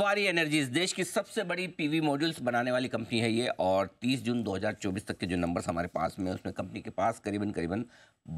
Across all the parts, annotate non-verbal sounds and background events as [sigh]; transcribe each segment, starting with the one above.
वारी एनर्जीज देश की सबसे बड़ी पीवी मॉड्यूल्स बनाने वाली कंपनी है ये और 30 जून 2024 तक के जो नंबर्स हमारे पास में उसमें कंपनी के पास करीबन करीबन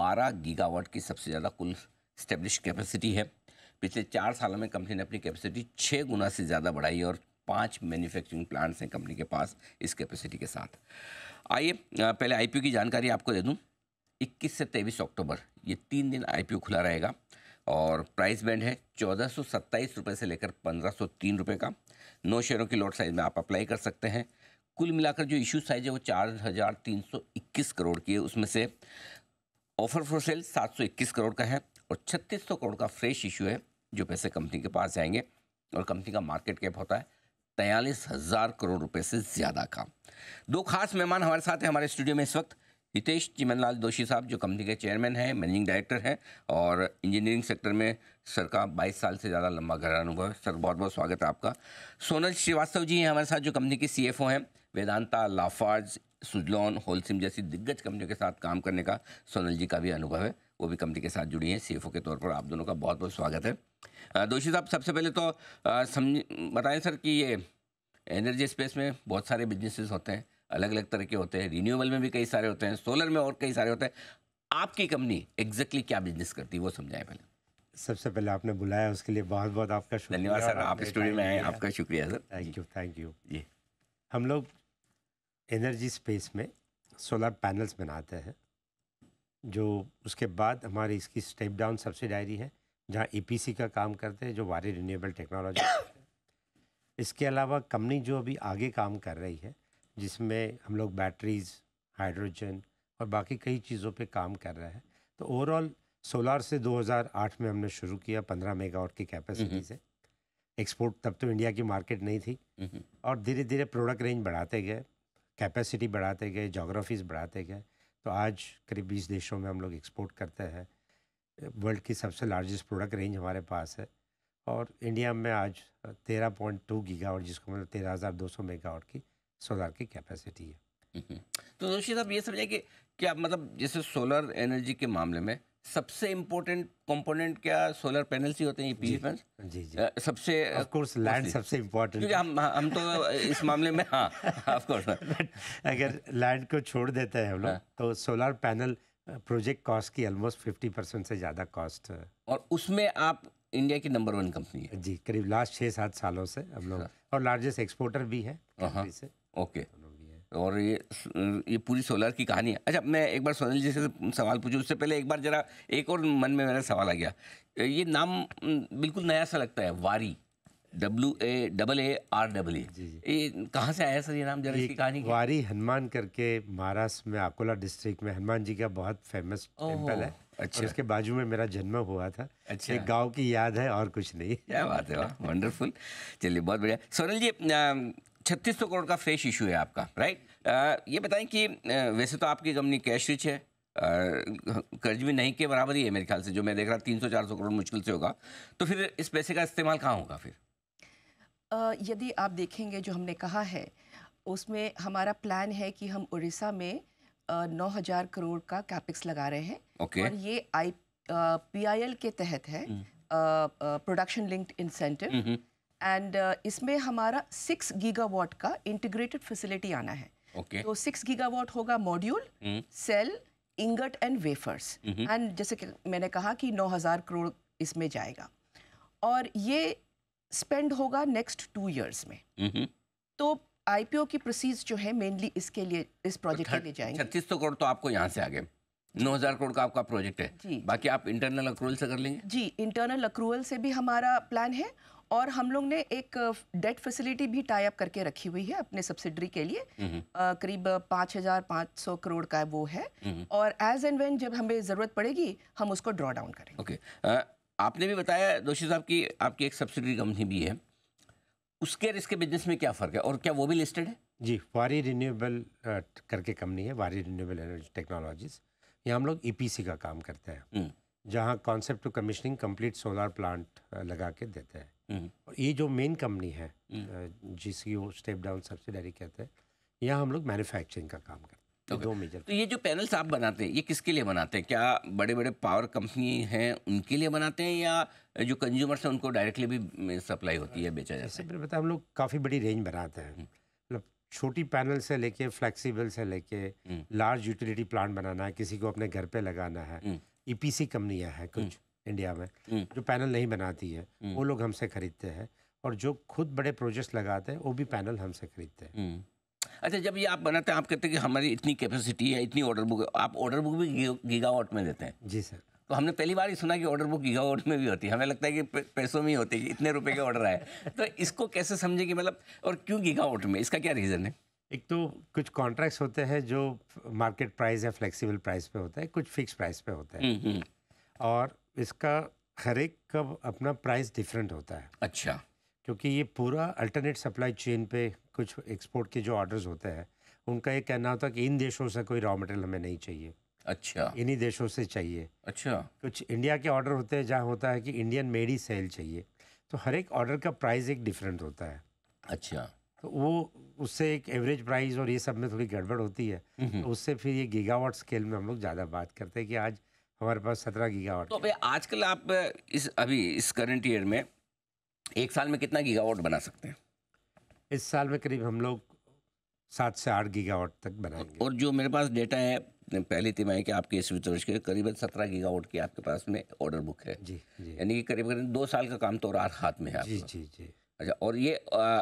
12 गीगावाट की सबसे ज़्यादा कुल स्टेब्लिश कैपेसिटी है पिछले चार सालों में कंपनी ने अपनी कैपेसिटी छः गुना से ज़्यादा बढ़ाई और पाँच मैन्युफैक्चरिंग प्लांट्स हैं कंपनी के पास इस कैपेसिटी के साथ आइए पहले आई की जानकारी आपको दे दूँ इक्कीस से तेईस अक्टूबर ये तीन दिन आई खुला रहेगा और प्राइस बैंड है चौदह सौ सत्ताईस रुपये से लेकर पंद्रह सौ तीन रुपये का नौ शेयरों की लॉट साइज में आप अप्लाई कर सकते हैं कुल मिलाकर जो इशू साइज है वो चार हज़ार तीन सौ इक्कीस करोड़ की है उसमें से ऑफर फॉर सेल सात सौ इक्कीस करोड़ का है और छत्तीस सौ करोड़ का फ्रेश इशू है जो पैसे कंपनी के पास जाएंगे और कंपनी का मार्केट कैप होता है तैंतालीस हज़ार करोड़ रुपये से ज़्यादा का दो खास मेहमान हमारे साथ हैं हमारे स्टूडियो में इस वक्त हितेश चिमनलाल दोषी साहब जो कंपनी के चेयरमैन हैं मैनेजिंग डायरेक्टर हैं और इंजीनियरिंग सेक्टर में सर का 22 साल से ज़्यादा लंबा गहरा अनुभव है सर बहुत बहुत स्वागत है आपका सोनल श्रीवास्तव जी हैं हमारे साथ जो कंपनी के ओ हैं वेदांता लाफार्ज सुजलॉन होलसिम जैसी दिग्गज कंपनियों के साथ काम करने का सोनल जी का भी अनुभव है वो भी कंपनी के साथ जुड़ी हैं ओ के तौर पर आप दोनों का बहुत बहुत स्वागत है दोषी साहब सबसे पहले तो समझ बताएं सर कि ये एनर्जी स्पेस में बहुत सारे बिजनेसेस होते हैं अलग अलग तरह के होते हैं रिन्यूएबल में भी कई सारे होते हैं सोलर में और कई सारे होते हैं आपकी कंपनी एग्जैक्टली क्या बिजनेस करती है वो समझाएं पहले सबसे पहले आपने बुलाया उसके लिए बहुत बहुत आपका धन्यवाद सर आप स्टूडियो में आए आपका शुक्रिया sir thank you thank you जी हम लोग एनर्जी स्पेस में सोलर पैनल्स बनाते हैं जो उसके बाद हमारी इसकी स्टेप डाउन सबसे डायरी है जहाँ सी e का काम करते हैं जो वारी रिन्यूएबल टेक्नोलॉजी इसके अलावा कंपनी जो अभी आगे काम कर रही है जिसमें हम लोग बैटरीज़ हाइड्रोजन और बाकी कई चीज़ों पे काम कर रहे हैं तो ओवरऑल सोलार से 2008 में हमने शुरू किया 15 मेगावाट की कैपेसिटी से एक्सपोर्ट तब तो इंडिया की मार्केट नहीं थी नहीं। और धीरे धीरे प्रोडक्ट रेंज बढ़ाते गए कैपेसिटी बढ़ाते गए जोग्राफीज़ बढ़ाते गए तो आज करीब बीस देशों में हम लोग एक्सपोर्ट करते हैं वर्ल्ड की सबसे लार्जेस्ट प्रोडक्ट रेंज हमारे पास है और इंडिया में आज तेरह पॉइंट टू गीगावाट जिसको मतलब तेरह हज़ार दो सौ मेगावाट की सोलर की कैपेसिटी है हम्म, हम्म। तो जोशी साहब ये समझे कि क्या मतलब जैसे सोलर एनर्जी के मामले में सबसे इम्पोर्टेंट कंपोनेंट क्या सोलर पैनल्स ही होते हैं ये पीवी पैनल जी जी सबसे ऑफ कोर्स लैंड सबसे इम्पोर्टेंट क्योंकि हम हम तो इस मामले में हाँ ऑफ कोर्स हाँ। [laughs] अगर लैंड को छोड़ देते हैं हम लोग हाँ। तो सोलर पैनल प्रोजेक्ट कॉस्ट की ऑलमोस्ट फिफ्टी परसेंट से ज़्यादा कॉस्ट और उसमें आप इंडिया की नंबर वन कंपनी है जी करीब लास्ट छः सात सालों से हम लोग हाँ। और लार्जेस्ट एक्सपोर्टर भी है से ओके और ये ये पूरी सोलर की कहानी है अच्छा मैं एक बार सोनल जी से सवाल पूछूं उससे पहले एक बार जरा एक और मन में मेरा सवाल आ गया ये नाम बिल्कुल नया सा लगता है Waaree W A double A R double A ये कहाँ से आया सर ये नाम जरा इसकी कहानी वारी हनुमान करके महाराष्ट्र में अकोला डिस्ट्रिक्ट में हनुमान जी का बहुत फेमस टेम्पल है अच्छा और उसके बाजू में मेरा जन्म हुआ था अच्छा एक गांव की याद है और कुछ नहीं क्या बात है वंडरफुल चलिए बहुत बढ़िया सोनल जी छत्तीस करोड़ का फ्रेश इशू है आपका राइट ये बताएं कि वैसे तो आपकी कंपनी कैश रिच है कर्ज भी नहीं के बराबर ही है मेरे ख्याल से जो मैं देख रहा तीन सौ चार सौ करोड़ मुश्किल से होगा तो फिर इस पैसे का इस्तेमाल कहाँ होगा फिर यदि आप देखेंगे जो हमने कहा है उसमें हमारा प्लान है कि हम उड़ीसा में नौ हजार करोड़ का कैपिक्स लगा रहे हैं okay. और ये आई पी आई एल के तहत है production linked incentive and uh, इसमें हमारा सिक्स गीगावाट का इंटीग्रेटेड फैसिलिटी आना है okay. तो सिक्स गीगावाट होगा module cell ingot and wafers and जैसे कि मैंने कहा कि नौ हजार करोड़ इसमें जाएगा और ये स्पेंड होगा नेक्स्ट टू ईयर्स में हम्म। तो आईपीओ की प्रोसीज जो है मेनली इसके लिए इस प्रोजेक्ट के लिए जाएंगे छत्तीस सौ करोड़ तो आपको यहाँ से आगे नौ हजार करोड़ का आपका प्रोजेक्ट है जी बाकी आप इंटरनल अक्रूवल से कर लेंगे जी इंटरनल अक्रूवल से भी हमारा प्लान है और हम लोग ने एक डेट फैसिलिटी भी टाई अप करके रखी हुई है अपने सब्सिडरी के लिए करीब पाँच हज़ार पाँच सौ करोड़ का वो है और एज एंड वेन जब हमें ज़रूरत पड़ेगी हम उसको ड्रॉ डाउन करेंगे ओके okay. आपने भी बताया दोषी साहब की आपकी एक सब्सिडरी कंपनी भी है उसके इसके बिजनेस में क्या फ़र्क है और क्या वो भी लिस्टेड है जी वारी रिन्यूएबल करके कंपनी है वारी रिन्यूएबल एनर्जी टेक्नोलॉजीज़ यहाँ हम लोग ई e का काम करते हैं हम्म। जहाँ concept to commissioning complete solar plant लगा के देते हैं हम्म। और ये जो मेन कंपनी है जिसकी वो स्टेप डाउन सब्सिडरी कहते हैं यहाँ हम लोग मैन्युफैक्चरिंग का काम करते हैं okay. दो मेजर तो ये जो पैनल्स आप बनाते हैं ये किसके लिए बनाते हैं क्या बड़े बड़े पावर कंपनी हैं उनके लिए बनाते हैं या जो कंज्यूमर्स हैं उनको डायरेक्टली भी सप्लाई होती है बेचा जाता है बताया हम लोग काफ़ी बड़ी रेंज बनाते हैं हम्म। मतलब छोटी पैनल से लेके फ्लेक्सिबल से लेके लार्ज यूटिलिटी प्लांट बनाना है किसी को अपने घर पे लगाना है हम्म। ईपीसी e कंपनियां हैं कुछ हम्म। इंडिया में हम्म। जो पैनल नहीं बनाती है हम्म। वो लोग हमसे खरीदते हैं और जो खुद बड़े प्रोजेक्ट लगाते हैं वो भी पैनल हमसे खरीदते हैं अच्छा जब ये आप बनाते हैं आप कहते हैं कि हमारी इतनी कैपेसिटी है इतनी ऑर्डर बुक आप ऑर्डर बुक भी गीगावाट में देते हैं जी सर तो हमने पहली बार ही सुना कि ऑर्डर बुक गीगावाट में भी होती है हमें लगता है कि पैसों में ही होती है कि इतने रुपए के ऑर्डर आए तो इसको कैसे समझे कि मतलब और क्यों गीगावाट में इसका क्या रीज़न है एक तो कुछ कॉन्ट्रैक्ट्स होते हैं जो मार्केट प्राइस या फ्लेक्सिबल प्राइस पे होता है कुछ फिक्स प्राइस पे होता है हम्म, हम्म। और इसका हर एक का अपना प्राइस डिफरेंट होता है अच्छा क्योंकि ये पूरा अल्टरनेट सप्लाई चेन पे कुछ एक्सपोर्ट के जो ऑर्डर्स होते हैं उनका ये कहना होता है कि इन देशों से कोई रॉ मटेरियल हमें नहीं चाहिए अच्छा इन्हीं देशों से चाहिए अच्छा कुछ इंडिया के ऑर्डर होते हैं जहाँ होता है कि इंडियन मेड ही सेल चाहिए तो हर एक ऑर्डर का प्राइस एक डिफरेंट होता है अच्छा तो वो उससे एक एवरेज प्राइस और ये सब में थोड़ी गड़बड़ होती है तो उससे फिर ये गीगावाट स्केल में हम लोग ज़्यादा बात करते हैं कि आज हमारे पास सत्रह गीगावाट तो आजकल आप इस अभी इस करंट ईयर में एक साल में कितना गीगावाट बना सकते हैं इस साल में करीब हम लोग सात से आठ गीगावाट तक बनाएंगे और जो मेरे पास डेटा है पहली तिमाही के आपके इस वित्त वर्ष के करीबन सत्रह गीगावाट की आपके पास में ऑर्डर बुक है जी, जी। यानी कि करीब करीब दो साल का काम तो और हाथ में है जी जी जी अच्छा और ये आ,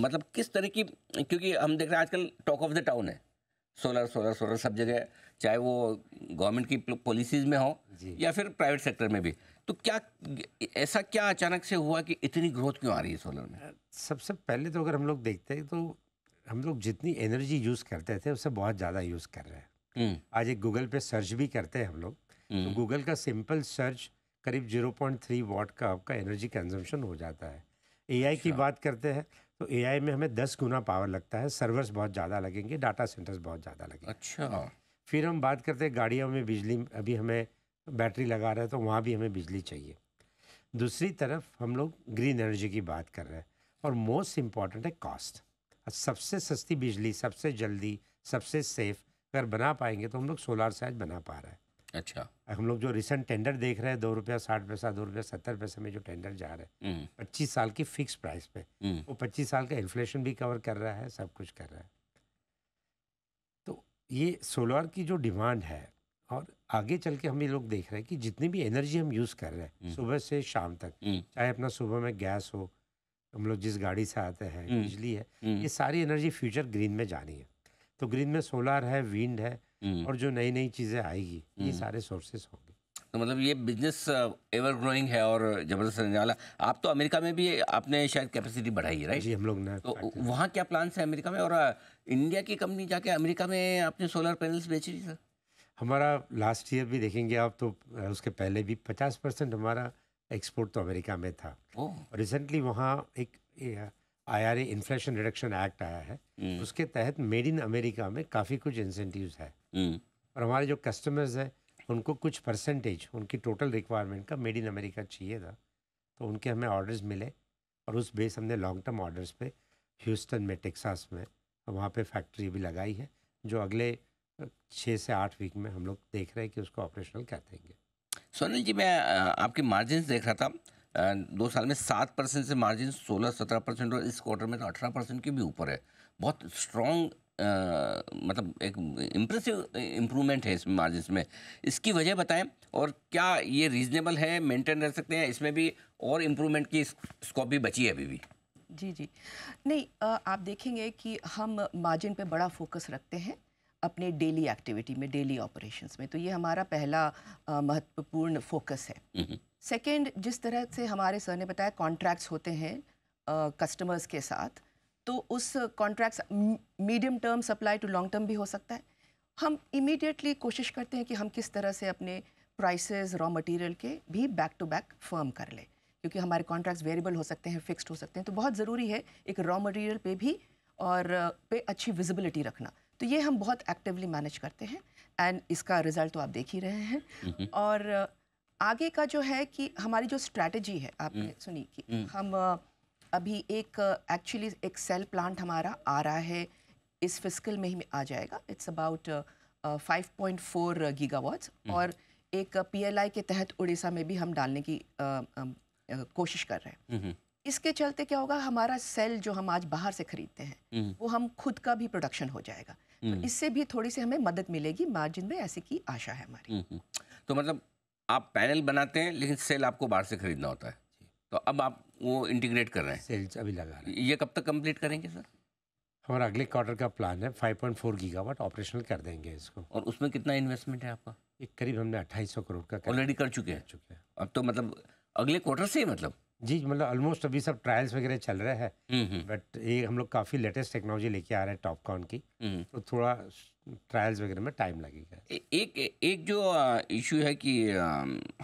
मतलब किस तरह की क्योंकि हम देख रहे हैं आजकल टॉक ऑफ द टाउन है सोलर सोलर सोलर सब जगह चाहे वो गवर्नमेंट की पॉलिसीज़ में हो या फिर प्राइवेट सेक्टर में भी तो क्या ऐसा क्या अचानक से हुआ कि इतनी ग्रोथ क्यों आ रही है सोलर में सबसे पहले तो अगर हम लोग देखते हैं तो हम लोग जितनी एनर्जी यूज़ करते थे उससे बहुत ज़्यादा यूज़ कर रहे हैं हम्म। आज एक गूगल पे सर्च भी करते हैं हम लोग तो गूगल हम्म। का सिंपल सर्च करीब जीरो पॉइंट थ्री वॉट का आपका एनर्जी कंजम्पशन हो जाता है एआई की अच्छा। बात करते हैं तो एआई में हमें दस गुना पावर लगता है सर्वर्स बहुत ज़्यादा लगेंगे डाटा सेंटर्स बहुत ज़्यादा लगेंगे अच्छा फिर हम बात करते हैं गाड़ियों में बिजली अभी हमें बैटरी लगा रहे हैं तो वहाँ भी हमें बिजली चाहिए दूसरी तरफ हम लोग ग्रीन एनर्जी की बात कर रहे हैं और मोस्ट इम्पॉर्टेंट है कॉस्ट सबसे सस्ती बिजली सबसे जल्दी सबसे सेफ अगर बना पाएंगे तो हम लोग सोलार साइज बना पा रहे हैं अच्छा हम लोग जो रिसेंट टेंडर देख रहे हैं दो रुपया साठ पैसा दो रुपया सत्तर पैसे में जो टेंडर जा रहे हैं हम्म। पच्चीस साल की फिक्स प्राइस पे हम्म। वो पच्चीस साल का इन्फ्लेशन भी कवर कर रहा है सब कुछ कर रहा है तो ये सोलर की जो डिमांड है और आगे चल के हम ये लोग देख रहे हैं कि जितनी भी एनर्जी हम यूज़ कर रहे हैं हम्म। सुबह से शाम तक चाहे अपना सुबह में गैस हो हम लोग जिस गाड़ी से आते हैं बिजली है ये सारी एनर्जी फ्यूचर ग्रीन में जानी है तो ग्रीन में सोलार है विंड है हम्म। और जो नई नई चीज़ें आएगी ये हम्म। सारे सोर्सेस होंगे तो मतलब ये बिजनेस एवर ग्रोइंग है और जबरदस्त रहने वाला आप तो अमेरिका में भी आपने शायद कैपेसिटी बढ़ाई है राइट जी हम लोग ने तो वहाँ क्या प्लान्स है अमेरिका में और इंडिया uh, की कंपनी जाके अमेरिका में आपने सोलर पैनल्स बेची सर हमारा लास्ट ईयर भी देखेंगे आप तो uh, उसके पहले भी पचास परसेंट हमारा एक्सपोर्ट तो अमेरिका में था रिसेंटली वहाँ एक आई इन्फ्लेशन रिडक्शन एक्ट आया है हम्म। उसके तहत मेड इन अमेरिका में काफ़ी कुछ इंसेंटिव है हम्म। और हमारे जो कस्टमर्स हैं उनको कुछ परसेंटेज उनकी टोटल रिक्वायरमेंट का मेड इन अमेरिका चाहिए था तो उनके हमें ऑर्डर्स मिले और उस बेस हमने लॉन्ग टर्म ऑर्डर्स पे ह्यूस्टन में टेक्सास में वहाँ पे फैक्ट्री भी लगाई है जो अगले छः से आठ वीक में हम लोग देख रहे हैं कि उसको ऑपरेशनल कर देंगे सोनल जी मैं आपके मार्जिन देख रहा था दो साल में सात परसेंट से मार्जिन सोलह सत्रह परसेंट और इस क्वार्टर में तो अठारह परसेंट के भी ऊपर है बहुत स्ट्रॉन्ग मतलब एक इम्प्रेसिव इम्प्रूवमेंट है इसमें मार्जिन में इसकी वजह बताएं और क्या ये रीजनेबल है मेंटेन रह सकते हैं इसमें भी और इम्प्रूवमेंट की स्कोप भी बची है अभी भी जी जी नहीं आप देखेंगे कि हम मार्जिन पे बड़ा फोकस रखते हैं अपने डेली एक्टिविटी में डेली ऑपरेशंस में तो ये हमारा पहला महत्वपूर्ण फोकस है हम्म, हम्म। सेकेंड जिस तरह से हमारे सर ने बताया कॉन्ट्रैक्ट्स होते हैं कस्टमर्स के साथ तो उस contracts medium term supply to long term भी हो सकता है हम इमीडिएटली कोशिश करते हैं कि हम किस तरह से अपने प्राइसेस रॉ मटेरियल के भी बैक टू बैक फर्म कर लें क्योंकि हमारे कॉन्ट्रैक्ट्स वेरिएबल हो सकते हैं फिक्स्ड हो सकते हैं तो बहुत ज़रूरी है एक रॉ मटेरियल पे भी और पे अच्छी विजिबिलिटी रखना तो ये हम बहुत एक्टिवली मैनेज करते हैं एंड इसका रिजल्ट तो आप देख ही रहे हैं हम्म। और आगे का जो है कि हमारी जो स्ट्रैटेजी है आपने हम्म। सुनी कि हम्म। हम अभी एक एक्चुअली एक सेल प्लांट हमारा आ रहा है इस फिस्कल में ही आ जाएगा it's about five point four gigawatts और एक पीएलआई के तहत उड़ीसा में भी हम डालने की आ, आ, आ, कोशिश कर रहे हैं हम्म, इसके चलते क्या होगा हमारा सेल जो हम आज बाहर से खरीदते हैं वो हम खुद का भी प्रोडक्शन हो जाएगा तो इससे भी थोड़ी सी हमें मदद मिलेगी मार्जिन में ऐसी की आशा है हमारी तो मतलब आप पैनल बनाते हैं लेकिन सेल आपको बाहर से खरीदना होता है तो अब आप वो इंटीग्रेट कर रहे हैं सेल्स अभी लगा रहे हैं ये कब तक कंप्लीट करेंगे सर हमारा अगले क्वार्टर का प्लान है 5.4 गीगावाट ऑपरेशनल कर देंगे इसको और उसमें कितना इन्वेस्टमेंट है आपका एक करीब हमने 2800 करोड़ का ऑलरेडी कर चुके हैं चुके हैं अब तो मतलब अगले क्वार्टर से ही मतलब जी मतलब ऑलमोस्ट अभी सब ट्रायल्स वगैरह चल रहे हैं बट हम्म, हम्म। ये हम लोग काफ़ी लेटेस्ट टेक्नोलॉजी लेके आ रहे हैं टॉपकॉन की हम्म। तो थोड़ा ट्रायल्स वगैरह में टाइम लगेगा एक एक जो इशू है कि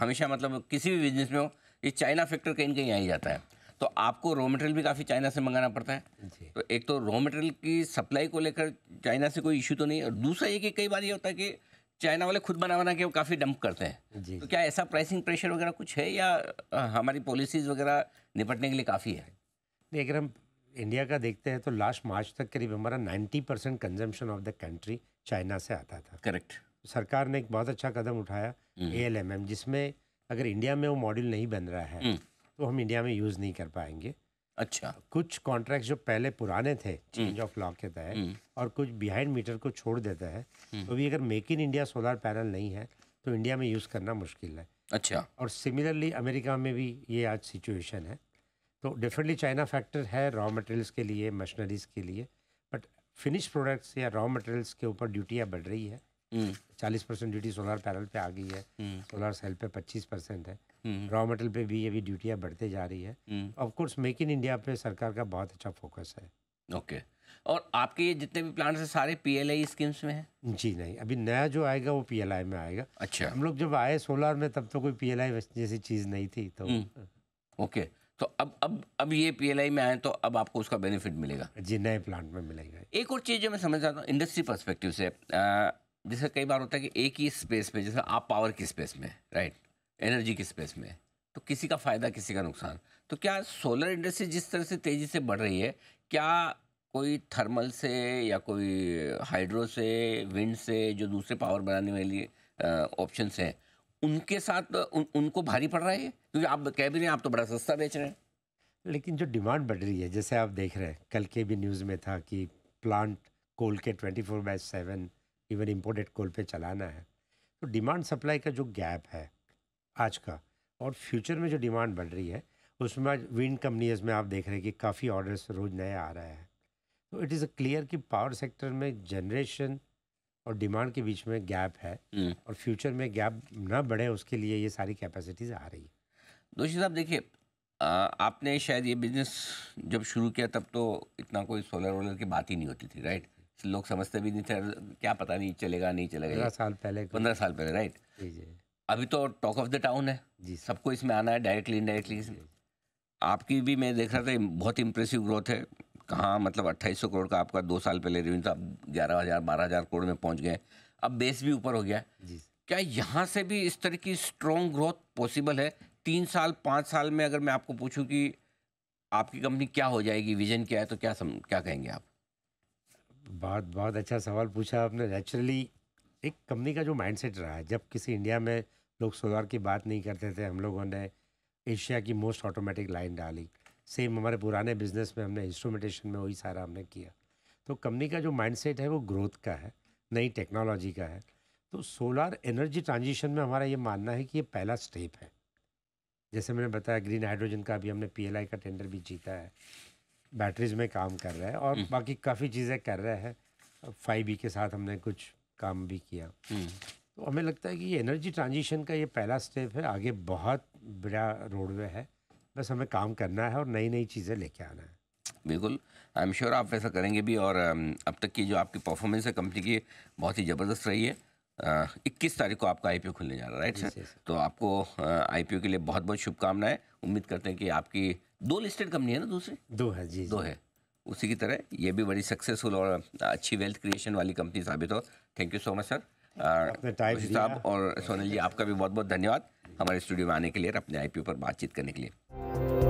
हमेशा मतलब किसी भी बिजनेस में हो ये चाइना फैक्टर कहीं कहीं आ ही जाता है तो आपको रॉ मटेरियल भी काफ़ी चाइना से मंगाना पड़ता है तो एक तो रॉ मटेरियल की सप्लाई को लेकर चाइना से कोई इशू तो नहीं और दूसरा ये कि कई बार ये होता है कि चाइना वाले खुद बना बना के काफ़ी डंप करते हैं जी तो क्या ऐसा प्राइसिंग प्रेशर वगैरह कुछ है या हमारी पॉलिसीज़ वगैरह निपटने के लिए काफ़ी है नहीं अगर हम इंडिया का देखते हैं तो लास्ट मार्च तक करीब हमारा 90 percent consumption of the country China से आता था करेक्ट सरकार ने एक बहुत अच्छा कदम उठाया ए एल एम एम जिसमें अगर इंडिया में वो मॉड्यूल नहीं बन रहा है हम्म। तो हम इंडिया में यूज़ नहीं कर पाएंगे अच्छा कुछ कॉन्ट्रैक्ट जो पहले पुराने थे चेंज ऑफ लॉ के तहत हम्म। और कुछ बिहाइंड मीटर को छोड़ देता है हम्म। तो भी अगर make in India solar panel नहीं है तो इंडिया में यूज़ करना मुश्किल है अच्छा और सिमिलरली अमेरिका में भी ये आज सिचुएशन है तो डेफिनेटली चाइना फैक्टर है रॉ मटेरियल्स के लिए मशीनरीज के लिए बट फिनिश प्रोडक्ट्स या रॉ मटेरियल्स के ऊपर ड्यूटियाँ बढ़ रही है हम्म। चालीस परसेंट ड्यूटी सोलर पैनल पे आ गई है हम्म। सोलर सेल पे पच्चीस परसेंट है रॉ हम्म। मेटल पे भी अभी ड्यूटियाँ बढ़ते जा रही है ऑफकोर्स मेक इन इंडिया पे सरकार का बहुत अच्छा फोकस है ओके okay. और आपके ये जितने भी प्लांट्स हैं सारे पी एल आई स्कीम्स में हैं जी नहीं अभी नया जो आएगा वो पी एल आई में आएगा अच्छा हम लोग जब आए सोलर में तब तो कोई पी एल आई जैसी चीज़ नहीं थी तो ओके तो अब अब अब ये पी एल आई में आए तो अब आपको उसका बेनिफिट मिलेगा जी नए प्लांट में मिलेगा एक और चीज़ जो मैं समझ जाता हूँ इंडस्ट्री परस्पेक्टिव से जैसे कई बार होता है कि एक ही स्पेस में जैसे आप पावर की स्पेस में राइट एनर्जी की स्पेस में तो किसी का फ़ायदा किसी का नुकसान तो क्या सोलर इंडस्ट्री जिस तरह से तेज़ी से बढ़ रही है क्या कोई थर्मल से या कोई हाइड्रो से विंड से जो दूसरे पावर बनाने वाली ऑप्शन हैं उनके साथ उन, उनको भारी पड़ रहा है क्योंकि आप कह भी रहे हैं आप तो बड़ा सस्ता बेच रहे हैं लेकिन जो डिमांड बढ़ रही है जैसे आप देख रहे हैं कल के भी न्यूज़ में था कि प्लांट कोल के twenty four by seven even imported coal पे चलाना है तो डिमांड सप्लाई का जो गैप है आज का और फ्यूचर में जो डिमांड बढ़ रही है उसमें आज विंड कंपनीज में आप देख रहे हैं कि काफ़ी ऑर्डर्स रोज़ नए आ रहे हैं तो इट इज़ अ क्लियर कि पावर सेक्टर में जनरेशन और डिमांड के बीच में गैप है हम्म। और फ्यूचर में गैप ना बढ़े उसके लिए ये सारी कैपेसिटीज़ आ रही है दोषी साहब देखिए आपने शायद ये बिज़नेस जब शुरू किया तब तो इतना कोई सोलर वोलर की बात ही नहीं होती थी राइट लोग समझते भी नहीं थे क्या पता नहीं चलेगा नहीं चलेगा पंद्रह साल पहले पंद्रह साल पहले राइट अभी तो टॉक ऑफ द टाउन है जी सबको इसमें आना है डायरेक्टली इनडायरेक्टली आपकी भी मैं देख रहा था बहुत इंप्रेसिव ग्रोथ है कहाँ मतलब अट्ठाईस करोड़ का आपका दो साल पहले रेवेन्यू था ग्यारह हज़ार बारह हज़ार करोड़ में पहुँच गए अब बेस भी ऊपर हो गया जी क्या यहाँ से भी इस तरह की स्ट्रॉन्ग ग्रोथ पॉसिबल है तीन साल पाँच साल में अगर मैं आपको पूछूँ कि आपकी कंपनी क्या हो जाएगी विजन क्या है तो क्या सम, क्या कहेंगे आप बहुत बहुत अच्छा सवाल पूछा आपने नेचुरली एक कंपनी का जो माइंडसेट रहा है जब किसी इंडिया में लोग सोलार की बात नहीं करते थे हम लोगों ने एशिया की मोस्ट ऑटोमेटिक लाइन डाली सेम हमारे पुराने बिजनेस में हमने इंस्ट्रूमेंटेशन में वही सारा हमने किया तो कंपनी का जो माइंडसेट है वो ग्रोथ का है नई टेक्नोलॉजी का है तो सोलार एनर्जी ट्रांजिशन में हमारा ये मानना है कि ये पहला स्टेप है जैसे मैंने बताया ग्रीन हाइड्रोजन का भी हमने पीएलआई का टेंडर भी जीता है बैटरीज में काम कर रहे हैं और हम्म। बाकी काफ़ी चीज़ें कर रहे हैं फाइव के साथ हमने कुछ काम भी किया हम्म। तो हमें लगता है कि ये एनर्जी ट्रांजिशन का ये पहला स्टेप है आगे बहुत बड़ा रोडवे है बस हमें काम करना है और नई नई चीज़ें लेके आना है बिल्कुल आई एम श्योर आप ऐसा करेंगे भी और um, अब तक की जो आपकी परफॉर्मेंस है कंपनी की बहुत ही ज़बरदस्त रही है इक्कीस तारीख को आपका आईपीओ खुलने जा रहा है राइट सर तो आपको आईपीओ के लिए बहुत बहुत शुभकामनाएं उम्मीद करते हैं कि आपकी दो लिस्टेड कंपनी है ना दूसरी दो है जी दो है उसी की तरह ये भी बड़ी सक्सेसफुल और अच्छी वेल्थ क्रिएशन वाली कंपनी साबित हो thank you so much sir साहब हाँ। और सोनल जी आपका भी बहुत बहुत धन्यवाद हमारे स्टूडियो में आने के लिए और अपने आईपीओ पर बातचीत करने के लिए